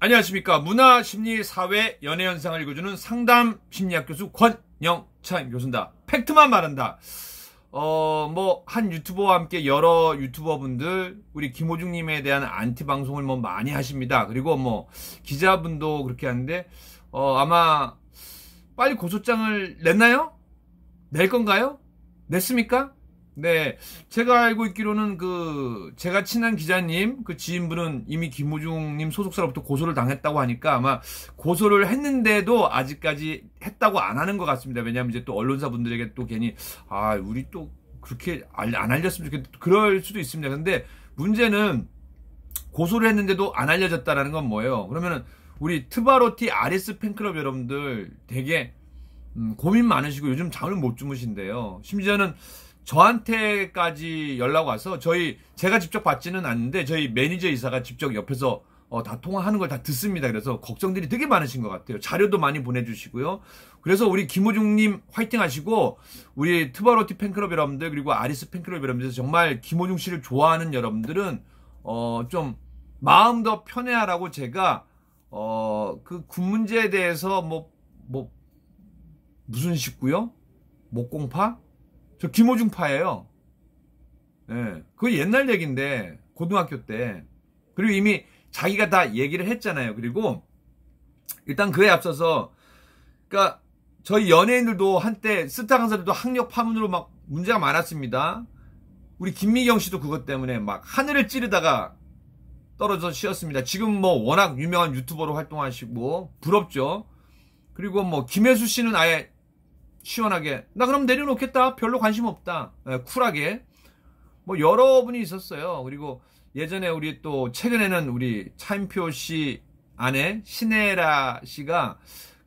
안녕하십니까 문화 심리 사회 연애 현상을 읽어주는 상담 심리학 교수 권영찬 교수입니다 팩트만 말한다 어뭐 한 유튜버와 함께 여러 유튜버분들 우리 김호중님에 대한 안티 방송을 뭐 많이 하십니다 그리고 뭐 기자분도 그렇게 하는데 어 아마 빨리 고소장을 냈나요 낼 건가요 냈습니까 네, 제가 알고 있기로는 그 제가 친한 기자님 그 지인분은 이미 김우중님 소속사로부터 고소를 당했다고 하니까 아마 고소를 했는데도 아직까지 했다고 안 하는 것 같습니다. 왜냐하면 이제 또 언론사 분들에게 또 괜히 아 우리 또 그렇게 안 알렸으면 좋겠다 그럴 수도 있습니다. 근데 문제는 고소를 했는데도 안 알려졌다라는 건 뭐예요? 그러면은 우리 트바로티 아리스 팬클럽 여러분들 되게 음, 고민 많으시고 요즘 잠을 못 주무신대요. 심지어는 저한테까지 연락 와서 저희 제가 직접 받지는 않는데 저희 매니저 이사가 직접 옆에서 어, 다 통화하는 걸 다 듣습니다. 그래서 걱정들이 되게 많으신 것 같아요. 자료도 많이 보내주시고요. 그래서 우리 김호중님 화이팅 하시고, 우리 트바로티 팬클럽 여러분들, 그리고 아리스 팬클럽 여러분들, 정말 김호중 씨를 좋아하는 여러분들은, 어, 좀, 마음 더 편해하라고 제가, 어, 그군 문제에 대해서 뭐, 뭐, 무슨 식구요? 목공파? 저 김호중파예요. 예. 네. 그 옛날 얘기인데 고등학교 때 그리고 이미 자기가 다 얘기를 했잖아요. 그리고 일단 그에 앞서서 그러니까 저희 연예인들도 한때 스타 강사들도 학력 파문으로 막 문제가 많았습니다. 우리 김미경 씨도 그것 때문에 막 하늘을 찌르다가 떨어져 쉬었습니다. 지금 뭐 워낙 유명한 유튜버로 활동하시고 부럽죠. 그리고 뭐 김혜수 씨는 아예 시원하게 나 그럼 내려놓겠다 별로 관심 없다 네, 쿨하게 뭐 여러분이 있었어요 그리고 예전에 우리 또 최근에는 우리 차인표 씨 아내 신혜라 씨가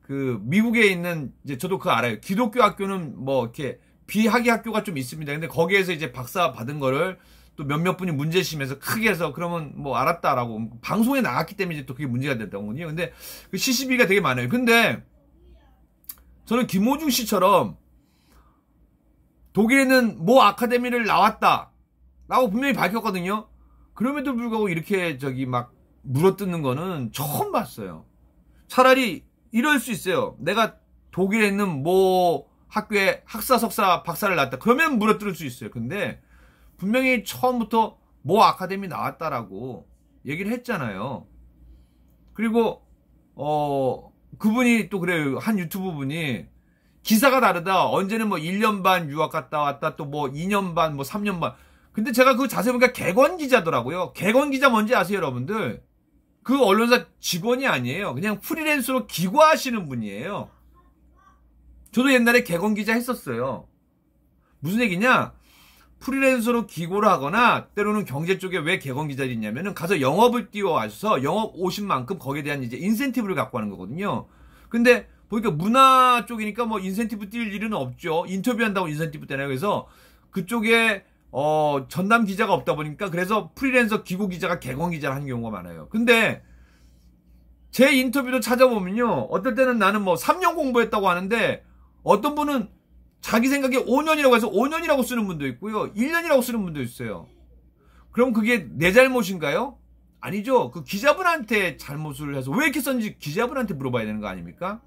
그 미국에 있는 이제 저도 그거 알아요 기독교 학교는 뭐 이렇게 비학위 학교가 좀 있습니다 근데 거기에서 이제 박사 받은 거를 또 몇몇 분이 문제심에서 크게 해서 그러면 뭐 알았다라고 방송에 나갔기 때문에 이제 또 그게 문제가 됐던 거군요 근데 그 CCB가 되게 많아요 근데 저는 김호중 씨처럼 독일에 있는 모 아카데미를 나왔다. 라고 분명히 밝혔거든요. 그럼에도 불구하고 이렇게 저기 막 물어뜯는 거는 처음 봤어요. 차라리 이럴 수 있어요. 내가 독일에 있는 모 학교에 학사, 석사, 박사를 낳다 그러면 물어뜯을 수 있어요. 근데 분명히 처음부터 모 아카데미 나왔다라고 얘기를 했잖아요. 그리고 어 그분이 또 그래요. 한 유튜브 분이 기사가 다르다. 언제는 뭐 1년 반 유학 갔다 왔다 또 뭐 2년 반, 뭐 3년 반. 근데 제가 그 자세히 보니까 개건 기자더라고요. 개건 기자 뭔지 아세요, 여러분들? 그 언론사 직원이 아니에요. 그냥 프리랜서로 기고하시는 분이에요. 저도 옛날에 개건 기자 했었어요. 무슨 얘기냐? 프리랜서로 기고를 하거나 때로는 경제 쪽에 왜 개건 기자들이 있냐면은 가서 영업을 띄워와서 영업 오신 만큼 거기에 대한 이제 인센티브를 갖고 하는 거거든요. 근데 보니까 문화 쪽이니까 뭐 인센티브 뛸 일은 없죠. 인터뷰한다고 인센티브 되나요 그래서 그쪽에 어 전담 기자가 없다 보니까 그래서 프리랜서 기고 기자가 개건 기자를 하는 경우가 많아요. 근데 제 인터뷰도 찾아보면요. 어떨 때는 나는 뭐 3년 공부했다고 하는데 어떤 분은 자기 생각에 5년이라고 해서 5년이라고 쓰는 분도 있고요. 1년이라고 쓰는 분도 있어요. 그럼 그게 내 잘못인가요? 아니죠. 그 기자분한테 잘못을 해서 왜 이렇게 썼는지 기자분한테 물어봐야 되는 거 아닙니까?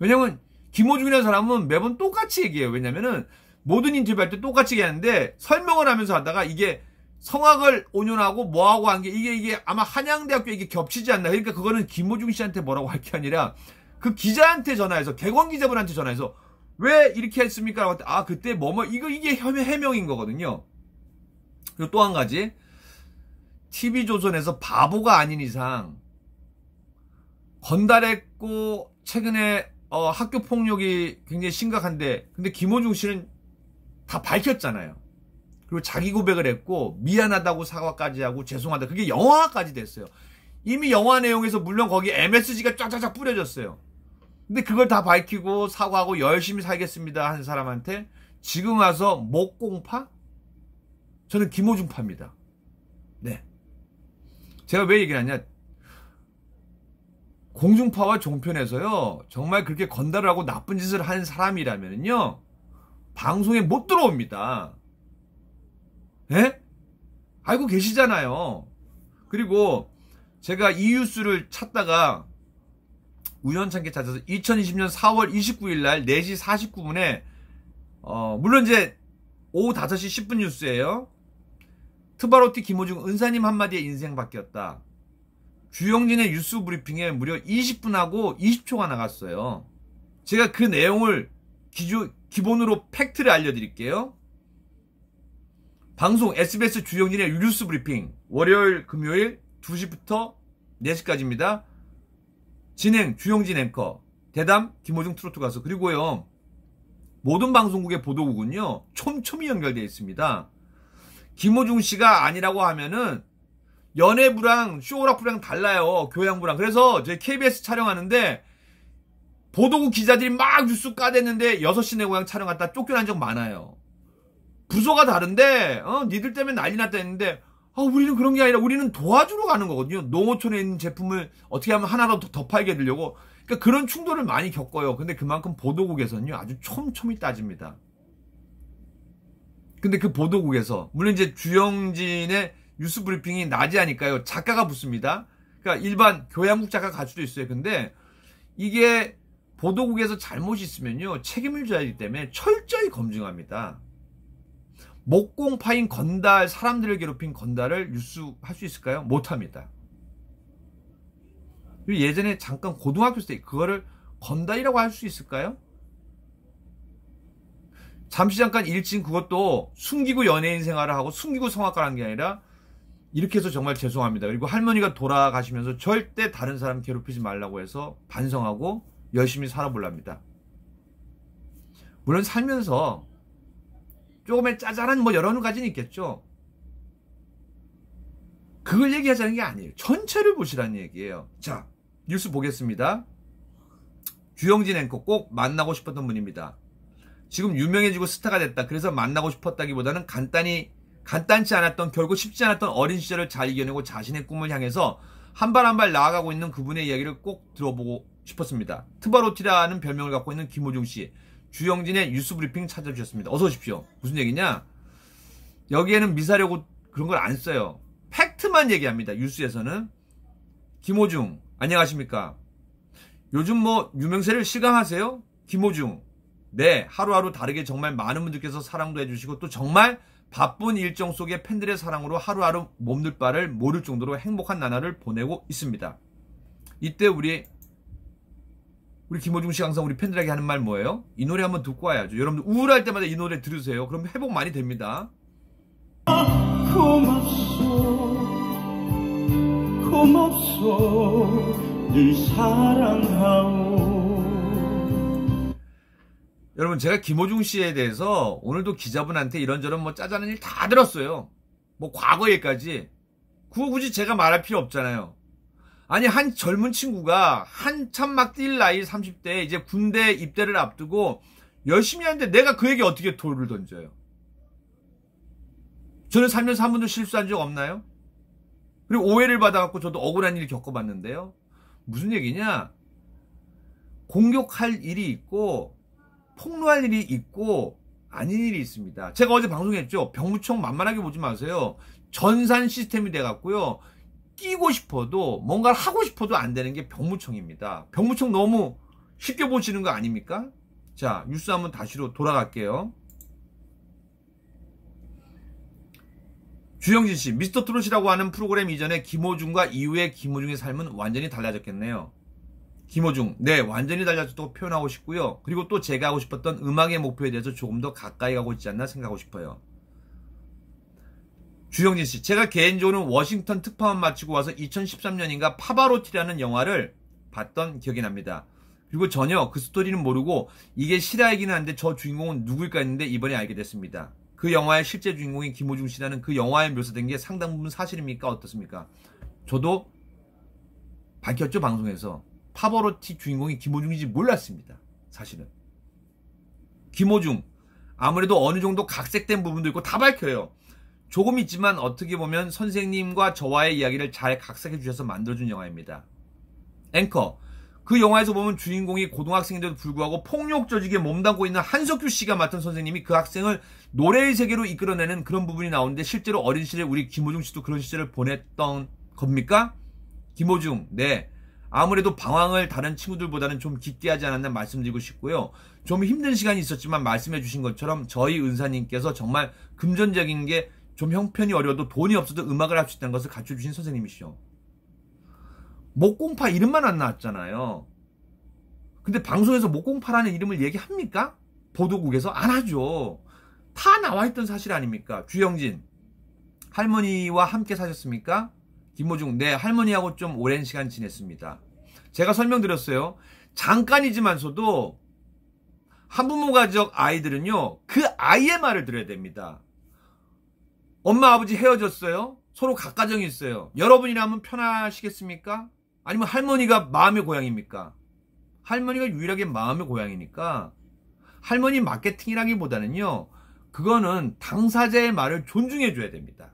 왜냐면 김호중이라는 사람은 매번 똑같이 얘기해요. 왜냐면은 모든 인터뷰할 때 똑같이 얘기하는데 설명을 하면서 하다가 이게 성악을 5년하고 뭐하고 한 게 이게 이게 아마 한양대학교 이게 겹치지 않나. 그러니까 그거는 김호중 씨한테 뭐라고 할 게 아니라 그 기자한테 전화해서 개원 기자분한테 전화해서 왜 이렇게 했습니까? 라고 아 그때 뭐 뭐 이거 이게 해명인 거거든요. 그리고 또 한 가지 TV조선에서 바보가 아닌 이상 건달했고 최근에 어, 학교 폭력이 굉장히 심각한데 근데 김호중 씨는 다 밝혔잖아요. 그리고 자기 고백을 했고 미안하다고 사과까지 하고 죄송하다 그게 영화까지 됐어요. 이미 영화 내용에서 물론 거기 MSG가 쫙쫙쫙 뿌려졌어요. 근데 그걸 다 밝히고 사과하고 열심히 살겠습니다 한 사람한테 지금 와서 목공파? 저는 김호중파입니다. 네. 제가 왜 얘기를 하냐. 공중파와 종편에서요, 정말 그렇게 건달하고 나쁜 짓을 한 사람이라면요, 방송에 못 들어옵니다. 예? 알고 계시잖아요. 그리고 제가 이 뉴스를 찾다가 우연찮게 찾아서 2020년 4월 29일 날 4시 49분에 어, 물론 이제 오후 5시 10분 뉴스예요. 트바로티 김호중 은사님 한마디에 인생 바뀌었다. 주영진의 뉴스 브리핑에 무려 20분하고 20초가 나갔어요. 제가 그 내용을 기조, 기본으로 팩트를 알려드릴게요. 방송 SBS 주영진의 뉴스 브리핑 월요일 금요일 2시부터 4시까지입니다. 진행 주영진 앵커, 대담 김호중 트로트 가수 그리고요 모든 방송국의 보도국은요 촘촘히 연결되어 있습니다. 김호중 씨가 아니라고 하면은 연예부랑 쇼라프랑 달라요 교양부랑 그래서 저희 KBS 촬영하는데 보도국 기자들이 막 뉴스 까댔는데 6시 내 고향 촬영 갔다 쫓겨난 적 많아요. 부서가 다른데 어 니들 때문에 난리 났다 했는데 아, 우리는 그런 게 아니라 우리는 도와주러 가는 거거든요. 농어촌에 있는 제품을 어떻게 하면 하나라도 더 팔게 되려고. 그러니까 그런 충돌을 많이 겪어요. 근데 그만큼 보도국에서는요, 아주 촘촘히 따집니다. 근데 그 보도국에서, 물론 이제 주영진의 뉴스 브리핑이 낮이 하니까요, 작가가 붙습니다. 그러니까 일반 교양국 작가가 갈 수도 있어요. 근데 이게 보도국에서 잘못이 있으면요, 책임을 져야 하기 때문에 철저히 검증합니다. 목공파인 건달 사람들을 괴롭힌 건달을 뉴스할 수 있을까요? 못합니다. 예전에 잠깐 고등학교 때 그거를 건달이라고 할 수 있을까요? 잠시 잠깐 일진 그것도 숨기고 연예인 생활을 하고 숨기고 성악가라는 게 아니라 이렇게 해서 정말 죄송합니다. 그리고 할머니가 돌아가시면서 절대 다른 사람 괴롭히지 말라고 해서 반성하고 열심히 살아보랍니다. 물론 살면서 조금의 짜잘한 뭐 여러 가지는 있겠죠. 그걸 얘기하자는 게 아니에요. 전체를 보시라는 얘기예요. 자, 뉴스 보겠습니다. 주영진 앵커 꼭 만나고 싶었던 분입니다. 지금 유명해지고 스타가 됐다. 그래서 만나고 싶었다기보다는 간단히 간단치 않았던 결국 쉽지 않았던 어린 시절을 잘 이겨내고 자신의 꿈을 향해서 한 발 한 발 나아가고 있는 그분의 이야기를 꼭 들어보고 싶었습니다. 트바로티라는 별명을 갖고 있는 김호중 씨. 주영진의 뉴스브리핑 찾아주셨습니다. 어서 오십시오. 무슨 얘기냐? 여기에는 미사려고 그런 걸 안 써요. 팩트만 얘기합니다. 뉴스에서는. 김호중, 안녕하십니까? 요즘 뭐 유명세를 실감하세요? 김호중. 네, 하루하루 다르게 정말 많은 분들께서 사랑도 해주시고 또 정말 바쁜 일정 속에 팬들의 사랑으로 하루하루 몸둘 바를 모를 정도로 행복한 나날을 보내고 있습니다. 이때 우리 우리 김호중 씨 항상 우리 팬들에게 하는 말 뭐예요? 이 노래 한번 듣고 와야죠. 여러분들 우울할 때마다 이 노래 들으세요. 그럼 회복 많이 됩니다. 고맙소 고맙소 늘 사랑하오 여러분 제가 김호중 씨에 대해서 오늘도 기자분한테 이런저런 뭐짜잔는일다 들었어요. 뭐 과거 에까지 그거 굳이 제가 말할 필요 없잖아요. 아니 한 젊은 친구가 한참 막 뛸 나이 30대 이제 군대 입대를 앞두고 열심히 하는데 내가 그에게 어떻게 돌을 던져요? 저는 살면서 한 번도 실수한 적 없나요? 그리고 오해를 받아갖고 저도 억울한 일을 겪어봤는데요. 무슨 얘기냐? 공격할 일이 있고 폭로할 일이 있고 아닌 일이 있습니다. 제가 어제 방송했죠. 병무청 만만하게 보지 마세요. 전산 시스템이 돼갖고요. 끼고 싶어도 뭔가를 하고 싶어도 안 되는 게 병무청입니다. 병무청 너무 쉽게 보시는 거 아닙니까? 자 뉴스 한번 다시로 돌아갈게요. 주영진 씨, 미스터 트롯이라고 하는 프로그램 이전에 김호중과 이후에 김호중의 삶은 완전히 달라졌겠네요. 김호중, 네, 완전히 달라졌다고 표현하고 싶고요. 그리고 또 제가 하고 싶었던 음악의 목표에 대해서 조금 더 가까이 가고 있지 않나 생각하고 싶어요. 주영진 씨, 제가 개인적으로 워싱턴 특파원 마치고 와서 2013년인가 파바로티라는 영화를 봤던 기억이 납니다. 그리고 전혀 그 스토리는 모르고 이게 실화이긴 한데 저 주인공은 누굴까 했는데 이번에 알게 됐습니다. 그 영화의 실제 주인공인 김호중 씨라는 그 영화에 묘사된 게 상당 부분 사실입니까? 어떻습니까? 저도 밝혔죠, 방송에서. 파버로티 주인공이 김호중인지 몰랐습니다. 사실은. 김호중. 아무래도 어느 정도 각색된 부분도 있고 다 밝혀요. 조금 있지만 어떻게 보면 선생님과 저와의 이야기를 잘 각색해 주셔서 만들어준 영화입니다. 앵커. 그 영화에서 보면 주인공이 고등학생인데도 불구하고 폭력 조직에 몸담고 있는 한석규 씨가 맡은 선생님이 그 학생을 노래의 세계로 이끌어내는 그런 부분이 나오는데 실제로 어린 시절 우리 김호중 씨도 그런 시절을 보냈던 겁니까? 김호중, 네. 아무래도 방황을 다른 친구들보다는 좀 깊게 하지 않았나 말씀드리고 싶고요. 좀 힘든 시간이 있었지만 말씀해 주신 것처럼 저희 은사님께서 정말 금전적인 게좀 형편이 어려도 워 돈이 없어도 음악을 할 수 있다는 것을 갖춰주신 선생님이시죠. 목공파 이름만 안 나왔잖아요. 근데 방송에서 목공파라는 이름을 얘기합니까? 보도국에서 안 하죠. 다 나와있던 사실 아닙니까? 주영진 할머니와 함께 사셨습니까? 김모중 네 할머니하고 좀 오랜 시간 지냈습니다. 제가 설명드렸어요. 잠깐이지만서도 한부모 가족 아이들은요 그 아이의 말을 들어야 됩니다. 엄마 아버지 헤어졌어요. 서로 각가정이 있어요. 여러분이라면 편하시겠습니까? 아니면 할머니가 마음의 고향입니까? 할머니가 유일하게 마음의 고향이니까 할머니 마케팅이라기보다는요. 그거는 당사자의 말을 존중해 줘야 됩니다.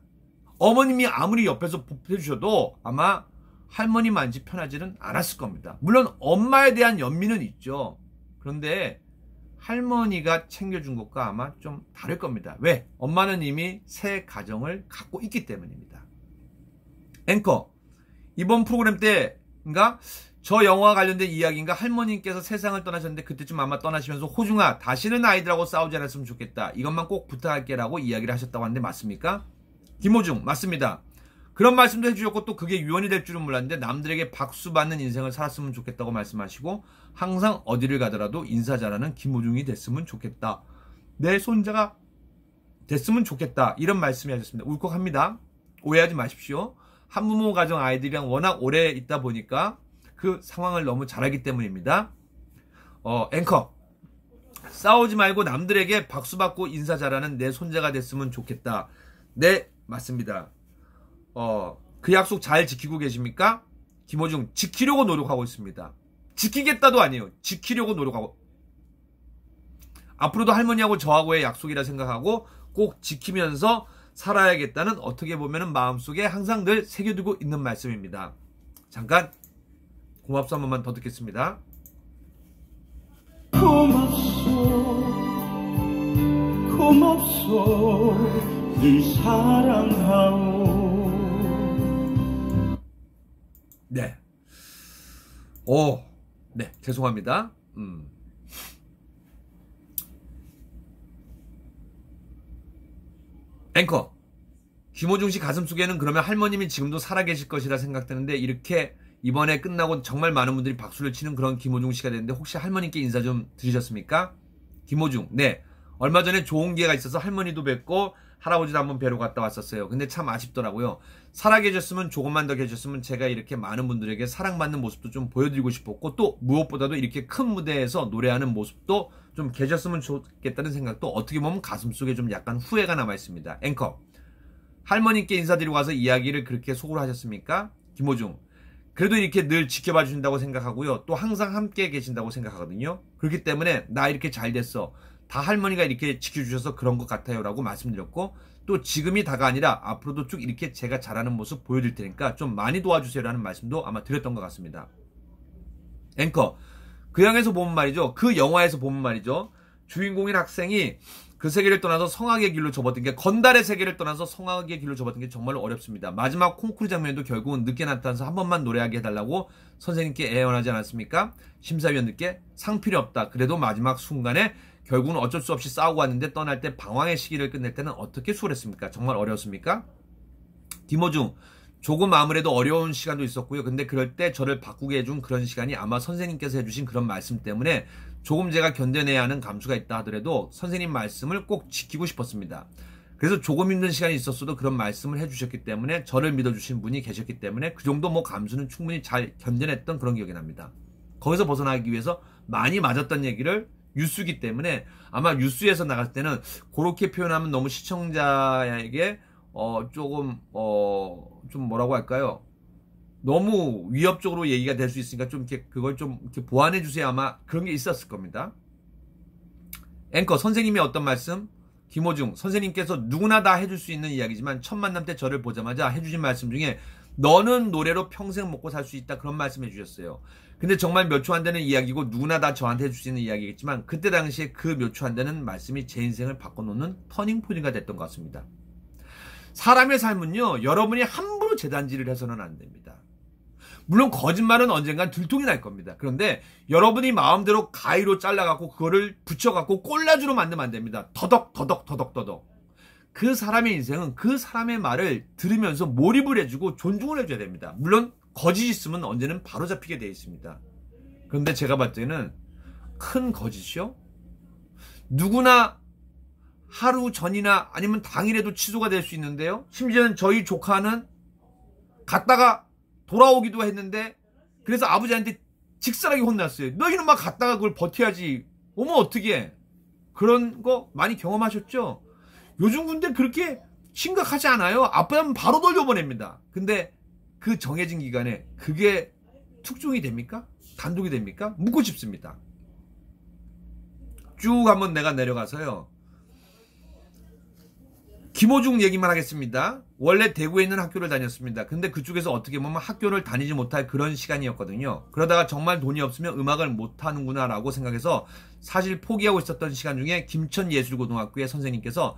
어머님이 아무리 옆에서 보해 주셔도 아마 할머니만지 편하지는 않았을 겁니다. 물론 엄마에 대한 연민은 있죠. 그런데 할머니가 챙겨준 것과 아마 좀 다를 겁니다. 왜? 엄마는 이미 새 가정을 갖고 있기 때문입니다. 앵커, 이번 프로그램 때인가? 저 영화와 관련된 이야기인가? 할머님께서 세상을 떠나셨는데 그때쯤 아마 떠나시면서 호중아, 다시는 아이들하고 싸우지 않았으면 좋겠다. 이것만 꼭 부탁할게라고 이야기를 하셨다고 하는데 맞습니까? 김호중, 맞습니다. 그런 말씀도 해주셨고 또 그게 유언이 될 줄은 몰랐는데 남들에게 박수받는 인생을 살았으면 좋겠다고 말씀하시고 항상 어디를 가더라도 인사 잘하는 김호중이 됐으면 좋겠다. 내 손자가 됐으면 좋겠다. 이런 말씀이 하셨습니다. 울컥합니다. 오해하지 마십시오. 한부모 가정 아이들이랑 워낙 오래 있다 보니까 그 상황을 너무 잘하기 때문입니다. 어, 앵커. 싸우지 말고 남들에게 박수받고 인사 잘하는 내 손자가 됐으면 좋겠다. 네, 맞습니다. 어, 그 약속 잘 지키고 계십니까? 김호중 지키려고 노력하고 있습니다. 지키겠다도 아니에요. 지키려고 노력하고 앞으로도 할머니하고 저하고의 약속이라 생각하고 꼭 지키면서 살아야겠다는 어떻게 보면 마음속에 항상 늘 새겨두고 있는 말씀입니다. 잠깐 고맙소 한 번만 더 듣겠습니다. 고맙소 고맙소 늘 사랑하오 네. 오, 네, 죄송합니다. 음. 앵커. 김호중 씨 가슴 속에는 그러면 할머님이 지금도 살아계실 것이라 생각되는데 이렇게 이번에 끝나고 정말 많은 분들이 박수를 치는 그런 김호중 씨가 되는데 혹시 할머님께 인사 좀 드리셨습니까? 김호중, 네. 얼마 전에 좋은 기회가 있어서 할머니도 뵙고 할아버지도 한 번 뵈러 갔다 왔었어요. 근데 참 아쉽더라고요. 살아계셨으면 조금만 더 계셨으면 제가 이렇게 많은 분들에게 사랑받는 모습도 좀 보여드리고 싶었고 또 무엇보다도 이렇게 큰 무대에서 노래하는 모습도 좀 계셨으면 좋겠다는 생각도 어떻게 보면 가슴속에 좀 약간 후회가 남아 있습니다. 앵커 할머니께 인사드리고 와서 이야기를 그렇게 속으로 하셨습니까? 김호중 그래도 이렇게 늘 지켜봐 주신다고 생각하고요. 또 항상 함께 계신다고 생각하거든요. 그렇기 때문에 나 이렇게 잘 됐어. 다 할머니가 이렇게 지켜주셔서 그런 것 같아요 라고 말씀드렸고 또 지금이 다가 아니라 앞으로도 쭉 이렇게 제가 잘하는 모습 보여드릴 테니까 좀 많이 도와주세요 라는 말씀도 아마 드렸던 것 같습니다 앵커 그영에서 보면 말이죠 그 영화에서 보면 말이죠 주인공인 학생이 그 세계를 떠나서 성악의 길로 접었던 게 건달의 세계를 떠나서 성악의 길로 접었던 게정말 어렵습니다. 마지막 콩쿠르 장면도 결국은 늦게 나타나서 한 번만 노래하게 해달라고 선생님께 애원하지 않았습니까? 심사위원들께 상 필요 없다. 그래도 마지막 순간에 결국은 어쩔 수 없이 싸우고 왔는데 떠날 때 방황의 시기를 끝낼 때는 어떻게 수월했습니까? 정말 어려웠습니까? 디모중 조금 아무래도 어려운 시간도 있었고요. 근데 그럴 때 저를 바꾸게 해준 그런 시간이 아마 선생님께서 해주신 그런 말씀 때문에 조금 제가 견뎌내야 하는 감수가 있다 하더라도 선생님 말씀을 꼭 지키고 싶었습니다. 그래서 조금 힘든 시간이 있었어도 그런 말씀을 해주셨기 때문에 저를 믿어주신 분이 계셨기 때문에 그 정도 뭐 감수는 충분히 잘 견뎌냈던 그런 기억이 납니다. 거기서 벗어나기 위해서 많이 맞았던 얘기를 뉴스기 때문에 아마 뉴스에서 나갈 때는 그렇게 표현하면 너무 시청자에게 어 조금 어 좀 뭐라고 할까요? 너무 위협적으로 얘기가 될 수 있으니까 좀 이렇게 그걸 좀 이렇게 보완해 주세요. 아마 그런 게 있었을 겁니다. 앵커 선생님이 어떤 말씀? 김호중 선생님께서 누구나 다 해줄 수 있는 이야기지만 첫 만남 때 저를 보자마자 해주신 말씀 중에 너는 노래로 평생 먹고 살 수 있다 그런 말씀해 주셨어요. 근데 정말 몇 초 안 되는 이야기고 누구나 다 저한테 해줄 수 있는 이야기겠지만 그때 당시에 그 몇 초 안 되는 말씀이 제 인생을 바꿔놓는 터닝포인트가 됐던 것 같습니다. 사람의 삶은요, 여러분이 함부로 재단질을 해서는 안 됩니다. 물론 거짓말은 언젠간 들통이 날 겁니다. 그런데 여러분이 마음대로 가위로 잘라갖고 그거를 붙여갖고 꼴라주로 만들면 안 됩니다. 더덕, 더덕, 더덕, 더덕. 그 사람의 인생은 그 사람의 말을 들으면서 몰입을 해주고 존중을 해줘야 됩니다. 물론 거짓 이 있으면 언제는 바로 잡히게 되어 있습니다. 그런데 제가 봤을 때는 큰 거짓이요? 누구나 하루 전이나 아니면 당일에도 취소가 될 수 있는데요. 심지어는 저희 조카는 갔다가 돌아오기도 했는데 그래서 아버지한테 직사하게 혼났어요. 너희는 막 갔다가 그걸 버텨야지. 어머 어떻게 그런 거 많이 경험하셨죠? 요즘 군대 그렇게 심각하지 않아요. 아빠는 바로 돌려보냅니다. 근데 그 정해진 기간에 그게 특종이 됩니까? 단독이 됩니까? 묻고 싶습니다. 쭉 한번 내가 내려가서요. 김호중 얘기만 하겠습니다. 원래 대구에 있는 학교를 다녔습니다. 근데 그쪽에서 어떻게 보면 학교를 다니지 못할 그런 시간이었거든요. 그러다가 정말 돈이 없으면 음악을 못하는구나라고 생각해서 사실 포기하고 있었던 시간 중에 김천예술고등학교의 선생님께서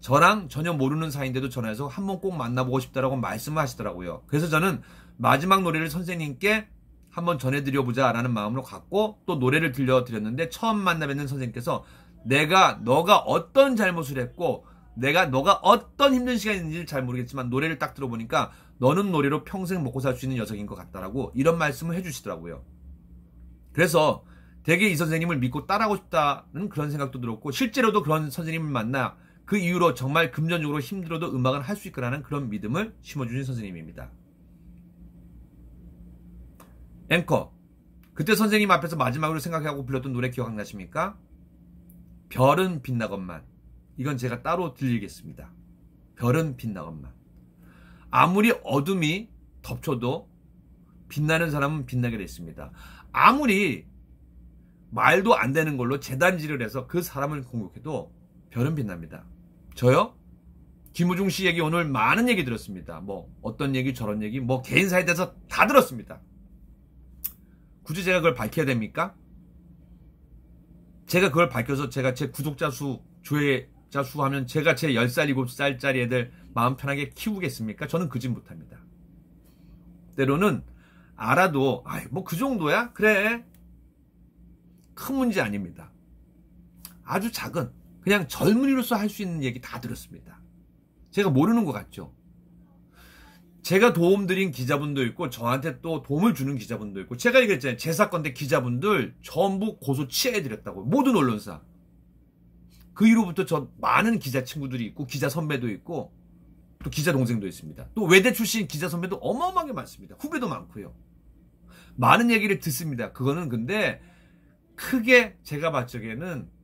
저랑 전혀 모르는 사이인데도 전화해서 한 번 꼭 만나보고 싶다라고 말씀을 하시더라고요. 그래서 저는 마지막 노래를 선생님께 한번 전해드려보자라는 마음으로 갔고 또 노래를 들려드렸는데 처음 만나뵙는 선생님께서 내가 너가 어떤 잘못을 했고 내가 너가 어떤 힘든 시간인지 잘 모르겠지만 노래를 딱 들어보니까 너는 노래로 평생 먹고 살 수 있는 녀석인 것 같다라고 이런 말씀을 해주시더라고요. 그래서 되게 이 선생님을 믿고 따라하고 싶다는 그런 생각도 들었고 실제로도 그런 선생님을 만나 그 이후로 정말 금전적으로 힘들어도 음악은 할 수 있거라는 그런 믿음을 심어주신 선생님입니다. 앵커. 그때 선생님 앞에서 마지막으로 생각하고 불렀던 노래 기억나십니까? 별은 빛나건만. 이건 제가 따로 들리겠습니다. 별은 빛나건만. 아무리 어둠이 덮쳐도 빛나는 사람은 빛나게 됐습니다 아무리 말도 안 되는 걸로 재단지를 해서 그 사람을 공격해도 별은 빛납니다. 저요? 김우중 씨 얘기 오늘 많은 얘기 들었습니다. 뭐 어떤 얘기 저런 얘기 뭐 개인사에 대해서 다 들었습니다. 굳이 제가 그걸 밝혀야 됩니까? 제가 그걸 밝혀서 제가 제 구독자 수 조회자 수 하면 제가 제 10살 7살짜리 애들 마음 편하게 키우겠습니까? 저는 그진 못합니다. 때로는 알아도 아이 뭐그 정도야? 그래 큰 문제 아닙니다. 아주 작은 그냥 젊은이로서 할 수 있는 얘기 다 들었습니다. 제가 모르는 것 같죠. 제가 도움드린 기자분도 있고 저한테 또 도움을 주는 기자분도 있고 제가 얘기했잖아요. 제 사건 때 기자분들 전부 고소 취해드렸다고 모든 언론사 그 이후부터 저 많은 기자 친구들이 있고 기자 선배도 있고 또 기자 동생도 있습니다. 또 외대 출신 기자 선배도 어마어마하게 많습니다. 후배도 많고요. 많은 얘기를 듣습니다. 그거는 근데 크게 제가 봤을 적에는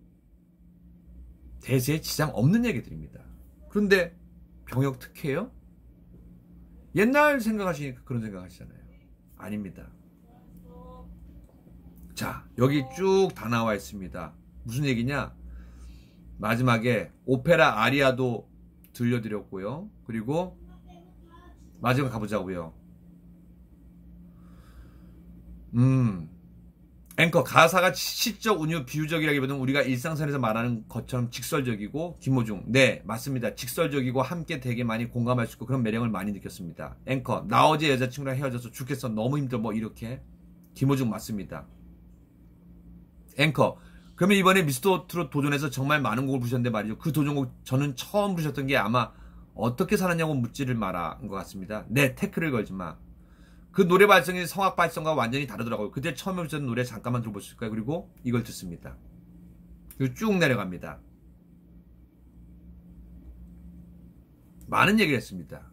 대세에 지장 없는 얘기들입니다. 그런데 병역 특혜요? 옛날 생각하시니까 그런 생각하시잖아요. 아닙니다. 자, 여기 쭉 다 나와 있습니다. 무슨 얘기냐? 마지막에 오페라 아리아도 들려드렸고요. 그리고 마지막 가보자고요. 음, 앵커 가사가 시적 운유 비유적이라기보다는 우리가 일상생에서 활 말하는 것처럼 직설적이고 김호중 네 맞습니다 직설적이고 함께 되게 많이 공감할 수 있고 그런 매력을 많이 느꼈습니다 앵커 나 어제 여자친구랑 헤어져서 죽겠어 너무 힘들어 뭐 이렇게 김호중 맞습니다 앵커 그러면 이번에 미스터트롯 도전해서 정말 많은 곡을 부르셨는데 말이죠 그 도전곡 저는 처음 부르셨던 게 아마 어떻게 살았냐고 묻지를 마라 인것 같습니다 네 태클을 걸지 마그 노래 발성이 성악 발성과 완전히 다르더라고요. 그때 처음 에보셨던 노래 잠깐만 들어보실까요? 그리고 이걸 듣습니다. 그리고 쭉 내려갑니다. 많은 얘기를 했습니다.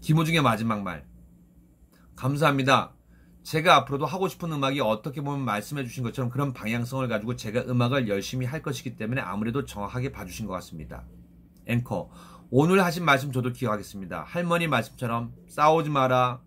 김호중의 마지막 말. 감사합니다. 제가 앞으로도 하고 싶은 음악이 어떻게 보면 말씀해 주신 것처럼 그런 방향성을 가지고 제가 음악을 열심히 할 것이기 때문에 아무래도 정확하게 봐주신 것 같습니다. 앵커. 오늘 하신 말씀 저도 기억하겠습니다. 할머니 말씀처럼 싸우지 마라.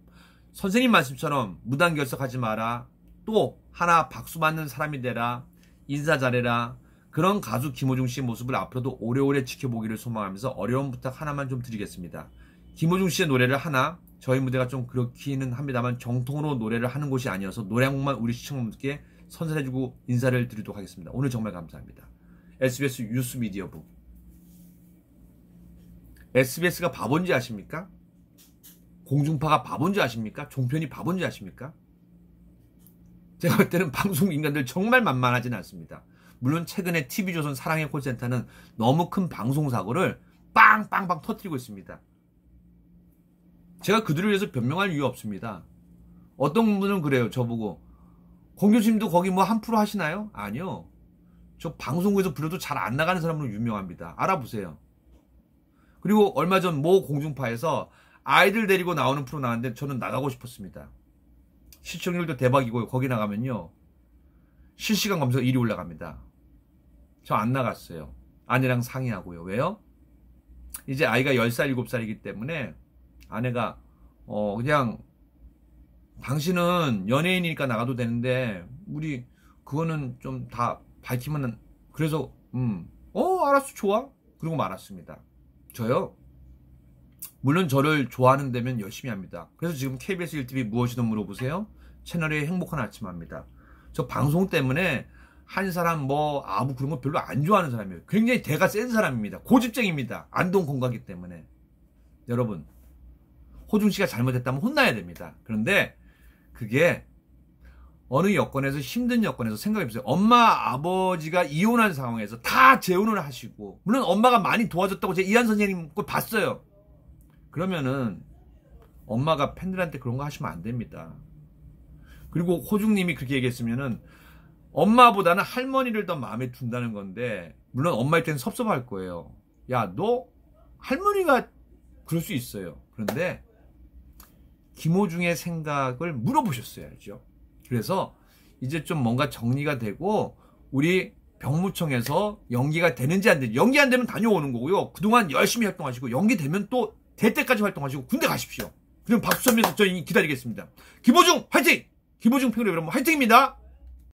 선생님 말씀처럼 무단결석하지 마라. 또 하나 박수 받는 사람이 되라. 인사 잘해라. 그런 가수 김호중 씨의 모습을 앞으로도 오래오래 지켜보기를 소망하면서 어려운 부탁 하나만 좀 드리겠습니다. 김호중 씨의 노래를 하나 저희 무대가 좀 그렇기는 합니다만 정통으로 노래를 하는 곳이 아니어서 노래 한 곡만 우리 시청자분들께 선사해주고 인사를 드리도록 하겠습니다. 오늘 정말 감사합니다. SBS 뉴스 미디어북 SBS가 바본지 아십니까? 공중파가 바본지 아십니까? 종편이 바본지 아십니까? 제가 볼 때는 방송 인간들 정말 만만하진 않습니다. 물론 최근에 TV조선 사랑의 콜센터는 너무 큰 방송 사고를 빵빵빵 터뜨리고 있습니다. 제가 그들을 위해서 변명할 이유 없습니다. 어떤 분은 그래요, 저보고. 공 교수님도 거기 뭐 한 프로 하시나요? 아니요. 저 방송국에서 불려도 잘 안 나가는 사람으로 유명합니다. 알아보세요. 그리고 얼마 전 모 공중파에서 아이들 데리고 나오는 프로 나왔는데 저는 나가고 싶었습니다. 시청률도 대박이고요. 거기 나가면요. 실시간 검색 1위 올라갑니다. 저 안 나갔어요. 아내랑 상의하고요. 왜요? 이제 아이가 10살, 7살이기 때문에 아내가 어 그냥 당신은 연예인이니까 나가도 되는데 우리 그거는 좀 다 밝히면 그래서 음어 알았어 좋아 그리고 말았습니다. 저요? 물론 저를 좋아하는 데면 열심히 합니다. 그래서 지금 KBS 1TV 무엇이든 물어보세요. 채널의 행복한 아침합니다. 저 방송 때문에 한 사람 뭐 아무 그런 거 별로 안 좋아하는 사람이에요. 굉장히 대가 센 사람입니다. 고집쟁입니다. 안동 공가기 때문에. 여러분, 호중 씨가 잘못했다면 혼나야 됩니다. 그런데 그게 어느 여건에서 힘든 여건에서 생각해 보세요. 엄마 아버지가 이혼한 상황에서 다 재혼을 하시고 물론 엄마가 많이 도와줬다고 제 이한 선생님 걸 봤어요. 그러면은 엄마가 팬들한테 그런 거 하시면 안 됩니다. 그리고 호중님이 그렇게 얘기했으면은 엄마보다는 할머니를 더 마음에 둔다는 건데 물론 엄마일 때는 섭섭할 거예요. 야너 할머니가 그럴 수 있어요. 그런데 김호중의 생각을 물어보셨어야죠. 그래서 이제 좀 뭔가 정리가 되고 우리 병무청에서 연기가 되는지 안 되는지 연기 안 되면 다녀오는 거고요. 그동안 열심히 활동하시고 연기 되면 또될 때까지 활동하시고 군대 가십시오. 그럼 박수 쳐면서 저희 기다리겠습니다. 김호중 화이팅! 김호중 평로 여러분 화이팅입니다.